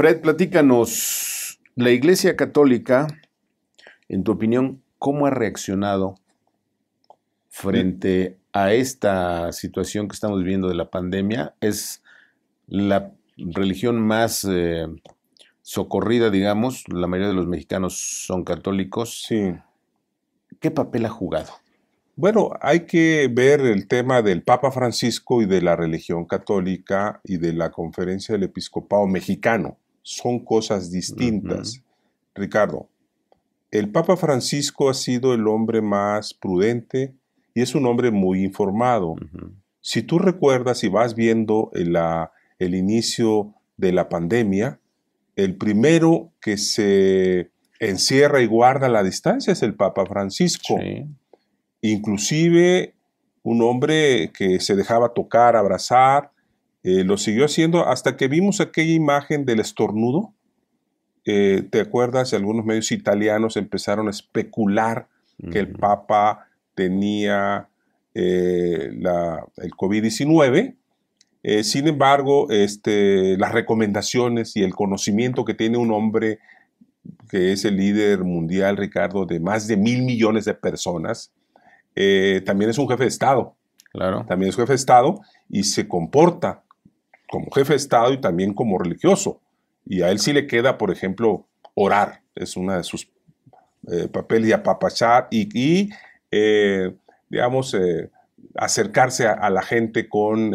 Fred, platícanos, la Iglesia Católica, en tu opinión, ¿cómo ha reaccionado frente a esta situación que estamos viviendo de la pandemia? Es la religión más eh, socorrida, digamos, la mayoría de los mexicanos son católicos. Sí. ¿Qué papel ha jugado? Bueno, hay que ver el tema del Papa Francisco y de la religión católica y de la conferencia del episcopado mexicano son cosas distintas. Ricardo, el Papa Francisco ha sido el hombre más prudente y es un hombre muy informado. Si tú recuerdas y vas viendo el, inicio de la pandemia, el primero que se encierra y guarda la distancia es el Papa Francisco. Inclusive un hombre que se dejaba tocar, abrazar, eh, lo siguió haciendo hasta que vimos aquella imagen del estornudo. Eh, ¿Te acuerdas? Algunos medios italianos empezaron a especular que el Papa tenía eh, el COVID-19. sin embargo, este, las recomendaciones y el conocimiento que tiene un hombre que es el líder mundial, Ricardo, de más de mil millones de personas, también es un jefe de Estado. Claro. También es jefe de Estado y se comporta como jefe de Estado y también como religioso. Y a él sí le queda, por ejemplo, orar, es una de sus eh, papeles, y apapachar y, y eh, digamos, eh, acercarse a, la gente con,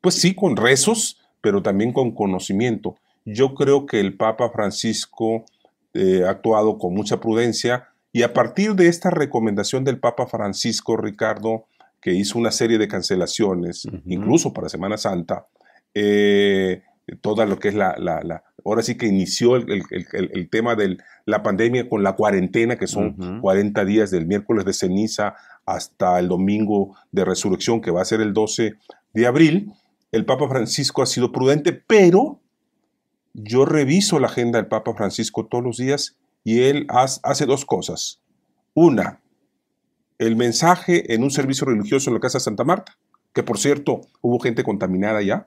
pues sí, con rezos, pero también con conocimiento. Yo creo que el Papa Francisco ha actuado con mucha prudencia y a partir de esta recomendación del Papa Francisco, Ricardo, que hizo una serie de cancelaciones, incluso para Semana Santa, eh, lo que es la, ahora sí que inició el, tema de la pandemia con la cuarentena, que son 40 días del miércoles de ceniza hasta el domingo de resurrección, que va a ser el 12 de abril. El Papa Francisco ha sido prudente, pero yo reviso la agenda del Papa Francisco todos los días y él hace dos cosas. Una, el mensaje en un servicio religioso en la Casa Santa Marta que por cierto, hubo gente contaminada ya,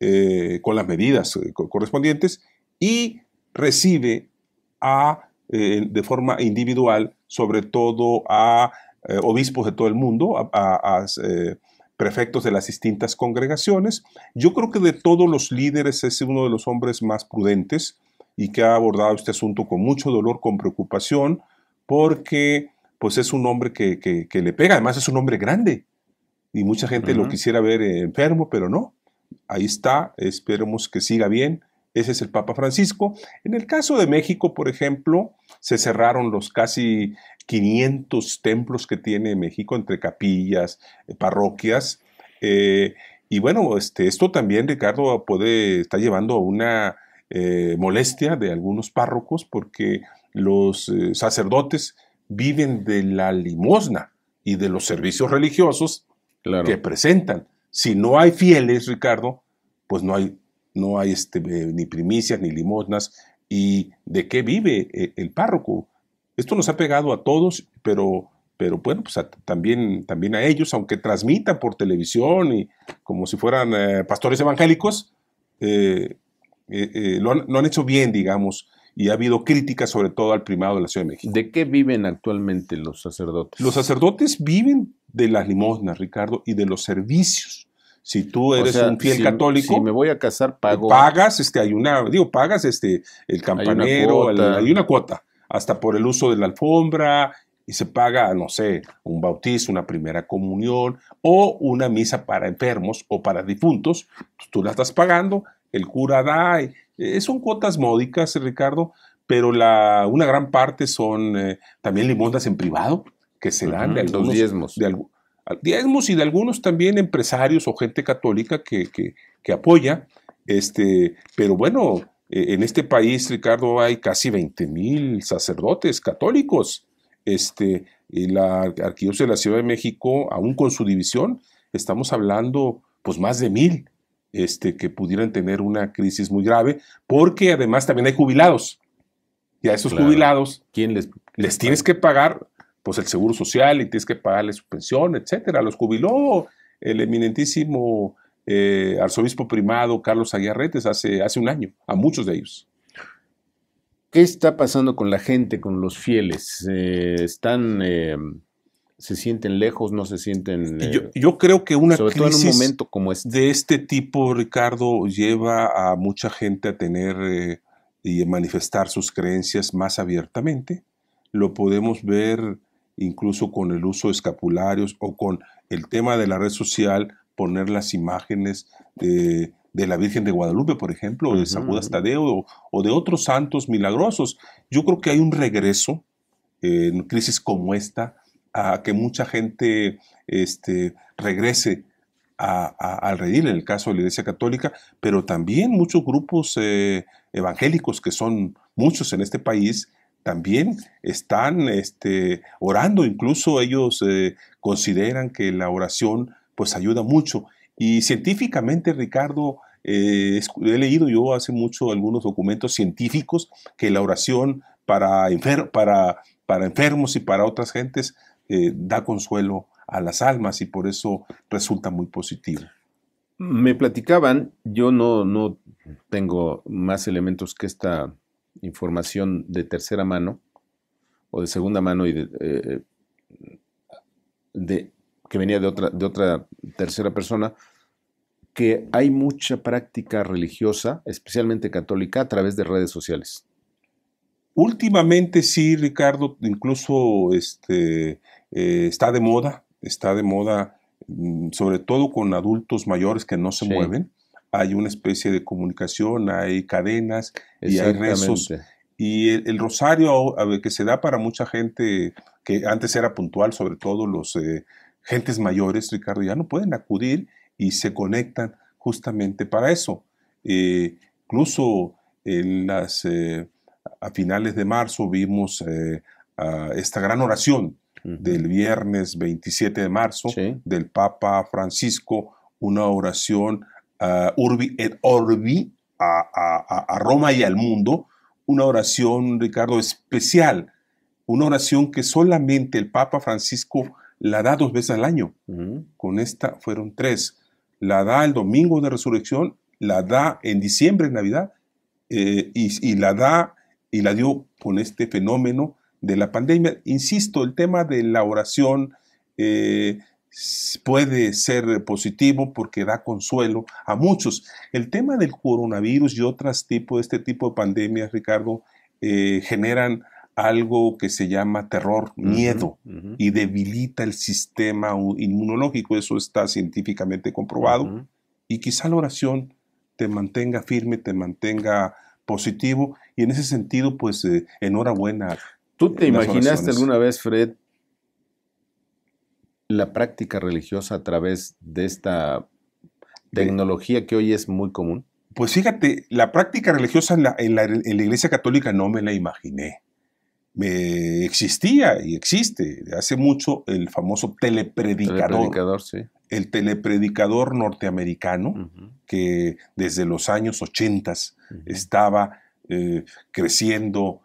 eh, con las medidas eh, correspondientes, y recibe a, eh, de forma individual, sobre todo a obispos de todo el mundo, a, prefectos de las distintas congregaciones. Yo creo que de todos los líderes es uno de los hombres más prudentes y que ha abordado este asunto con mucho dolor, con preocupación, porque pues es un hombre que, que le pega, además es un hombre grande, y mucha gente lo quisiera ver enfermo, pero no. Ahí está, esperemos que siga bien. Ese es el Papa Francisco. En el caso de México, por ejemplo, se cerraron los casi 500 templos que tiene México entre capillas, eh, parroquias. Eh, y bueno, este, esto también, Ricardo, puede, está llevando a una eh, molestia de algunos párrocos porque los sacerdotes viven de la limosna y de los servicios religiosos que presentan. Si no hay fieles, Ricardo, pues no hay, no hay este, eh, ni primicias ni limosnas. ¿Y de qué vive eh, el párroco? Esto nos ha pegado a todos, pero, pero bueno, pues también, también a ellos, aunque transmitan por televisión y como si fueran eh, pastores evangélicos, lo han, lo, han, hecho bien, digamos y ha habido críticas sobre todo al primado de la Ciudad de México. ¿De qué viven actualmente los sacerdotes? Los sacerdotes viven de las limosnas, Ricardo, y de los servicios. Si tú eres un fiel católico, si me voy a casar eh, pago. Pagas, este, hay una, digo, pagas este, el campanero, hay una, cuota, hasta por el uso de la alfombra y se paga, no sé, un bautizo, una primera comunión o una misa para enfermos o para difuntos. Pues, tú la estás pagando, el cura da. Eh, eh, son cuotas módicas, Ricardo, pero la, una gran parte son también limosnas en privado que se dan de algunos. diezmos. De, diezmos y de algunos también empresarios o gente católica que, que, apoya. Este, pero bueno, eh, en este país, Ricardo, hay casi 20 mil sacerdotes católicos. Este, y la Arquidiócesis de la Ciudad de México, aún con su división, estamos hablando pues más de mil este, que pudieran tener una crisis muy grave, porque además también hay jubilados. Y a esos jubilados ¿Quién les, les tienes que pagar pues el seguro social y tienes que pagarle su pensión, etcétera. Los jubiló el eminentísimo eh, arzobispo primado Carlos Aguiarretes hace, hace un año, a muchos de ellos. ¿Qué está pasando con la gente, con los fieles? Eh, ¿Están, em, se sienten lejos, no se sienten? Eh, yo, creo que una crisis un momento como este? de este tipo, Ricardo, lleva a mucha gente a tener y manifestar sus creencias más abiertamente. Lo podemos ver incluso con el uso de escapularios o con el tema de la red social, poner las imágenes de, la Virgen de Guadalupe, por ejemplo, o de San Tadeo o, de otros santos milagrosos. Yo creo que hay un regreso en crisis como esta a que mucha gente este, regrese a, al reír, en el caso de la Iglesia Católica, pero también muchos grupos eh, evangélicos, que son muchos en este país, también están este, orando, incluso ellos eh, consideran que la oración pues ayuda mucho. Y científicamente, Ricardo, eh, he leído yo hace mucho algunos documentos científicos que la oración para, enfermos y para otras gentes eh, da consuelo a las almas y por eso resulta muy positivo. Me platicaban, yo no, no tengo más elementos que esta información de tercera mano o de segunda mano y eh, de, que venía de otra, de otra tercera persona, que hay mucha práctica religiosa, especialmente católica, a través de redes sociales. Últimamente sí, Ricardo, incluso este, eh, está de moda, está de moda, mm, sobre todo con adultos mayores que no se mueven, hay una especie de comunicación, hay cadenas y hay rezos. Y el, rosario que se da para mucha gente que antes era puntual, sobre todo los eh, gentes mayores, Ricardo, ya no pueden acudir y se conectan justamente para eso. Eh, incluso las, eh, a finales de marzo vimos esta gran oración del viernes 27 de marzo del Papa Francisco, una oración Orbi a, Roma y al mundo, una oración, Ricardo, especial, una oración que solamente el Papa Francisco la da dos veces al año. Con esta fueron tres. La da el domingo de resurrección, la da en diciembre, en Navidad, eh, y, la da y la dio con este fenómeno de la pandemia. Insisto, el tema de la oración, eh, puede ser positivo porque da consuelo a muchos. El tema del coronavirus y otros tipos, este tipo de pandemias, Ricardo, eh, generan algo que se llama terror, miedo, y debilita el sistema inmunológico. Eso está científicamente comprobado. Y quizá la oración te mantenga firme, te mantenga positivo. Y en ese sentido, pues eh, enhorabuena. ¿Tú te imaginaste alguna vez, Fred, la práctica religiosa a través de esta tecnología que hoy es muy común? Pues fíjate, la práctica religiosa en la, Iglesia Católica no me la imaginé. Me existía y existe hace mucho el famoso telepredicador. telepredicador sí. El telepredicador norteamericano que desde los años 80 estaba eh, creciendo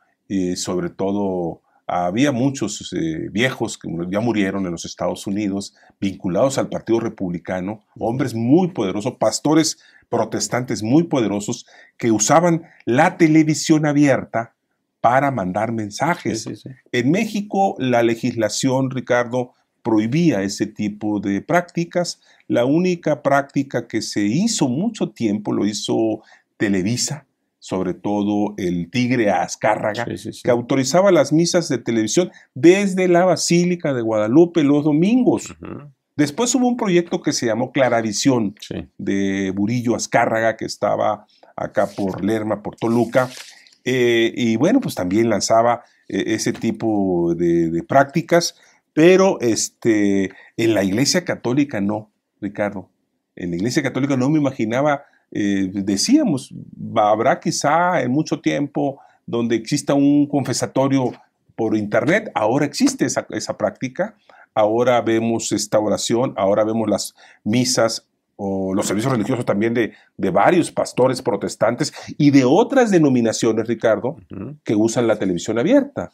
sobre todo había muchos eh, viejos que ya murieron en los Estados Unidos, vinculados al Partido Republicano, hombres muy poderosos, pastores protestantes muy poderosos, que usaban la televisión abierta para mandar mensajes. En México la legislación, Ricardo, prohibía ese tipo de prácticas. La única práctica que se hizo mucho tiempo lo hizo Televisa, sobre todo el Tigre Azcárraga, que autorizaba las misas de televisión desde la Basílica de Guadalupe los domingos. Después hubo un proyecto que se llamó Claravisión de Burillo Azcárraga, que estaba acá por Lerma, por Toluca. Eh, y bueno, pues también lanzaba eh, ese tipo de, prácticas, pero este, en la Iglesia Católica no, Ricardo. En la Iglesia Católica no me imaginaba eh, decíamos, habrá quizá en mucho tiempo donde exista un confesatorio por internet, ahora existe esa, práctica, ahora vemos esta oración, ahora vemos las misas o los servicios religiosos también de, varios pastores protestantes y de otras denominaciones, Ricardo, que usan la televisión abierta.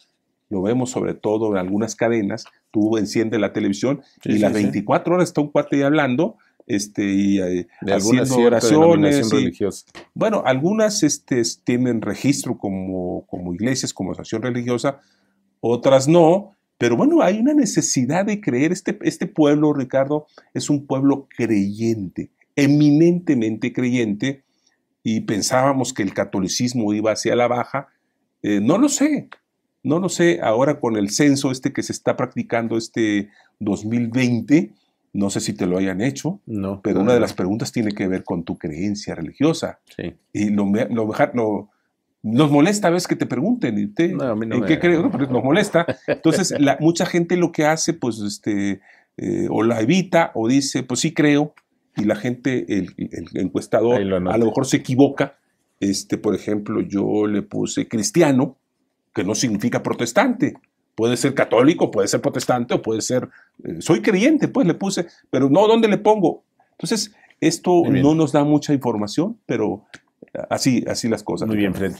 Lo vemos sobre todo en algunas cadenas, tú enciendes la televisión y las 24 horas está un cuate hablando este, y eh, algunas oraciones. bueno, algunas este, tienen registro como, como iglesias, como asociación religiosa, otras no, pero bueno, hay una necesidad de creer. Este, este pueblo, Ricardo, es un pueblo creyente, eminentemente creyente, y pensábamos que el catolicismo iba hacia la baja. Eh, no lo sé, no lo sé. Ahora con el censo este que se está practicando este 2020, no sé si te lo hayan hecho, no, pero una de las preguntas tiene que ver con tu creencia religiosa. Sí. Y lo, nos molesta a veces que te pregunten, ¿y ¿en qué crees? nos molesta. Entonces, mucha gente lo que hace, pues, este, eh, o la evita, o dice, pues sí creo, y la gente, el, encuestador, a lo mejor se equivoca. Este, por ejemplo, yo le puse cristiano, que no significa protestante. Puede ser católico, puede ser protestante o puede ser, eh, soy creyente, pues le puse, pero no, ¿dónde le pongo? Entonces, esto no nos da mucha información, pero eh, así, así las cosas. Muy bien, Fred.